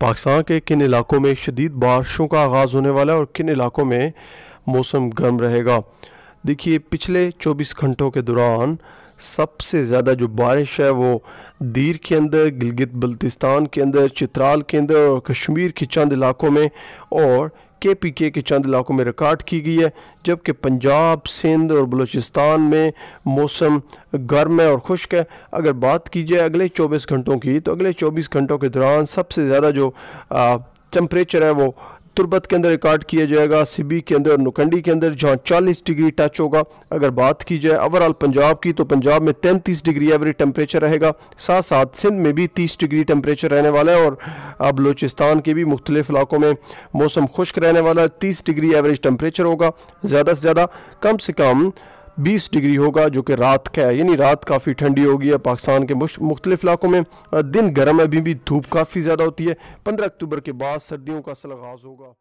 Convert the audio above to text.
पाकिस्तान के किन इलाकों में शदीद बारिशों का आगाज़ होने वाला है और किन इलाकों में मौसम गर्म रहेगा देखिए पिछले 24 घंटों के दौरान सबसे ज़्यादा जो बारिश है वो दीर के अंदर गिलगित बल्तिस्तान के अंदर चित्राल के अंदर और कश्मीर के चंद इलाकों में और के पी के के चंद इलाकों में रिकॉर्ड की गई है जबकि पंजाब सिंध और बलूचिस्तान में मौसम गर्म है और खुश्क है अगर बात की जाए अगले 24 घंटों की तो अगले 24 घंटों के दौरान सबसे ज़्यादा जो टम्परेचर टेम्परेचर है वो तुरबत के अंदर रिकॉर्ड किया जाएगा सिबी के अंदर नुकंडी के अंदर जहाँ चालीस डिग्री टच होगा अगर बात की जाए ओवरऑल पंजाब की तो पंजाब में तैंतीस डिग्री एवरेज टेम्परेचर रहेगा साथ साथ सिंध में भी तीस डिग्री टेम्परेचर रहने वाला है और अब बलोचिस्तान के भी मुख्तलिफ इलाकों में मौसम खुश्क रहने वाला है तीस डिग्री एवरेज टेम्परेचर होगा ज़्यादा से ज़्यादा कम से कम 20 डिग्री होगा जो कि रात का है यानी रात काफ़ी ठंडी होगी है पाकिस्तान के मुख्तलिफ इलाकों में दिन गर्म अभी भी धूप काफ़ी ज़्यादा होती है पंद्रह अक्टूबर के बाद सर्दियों का असल आगाज होगा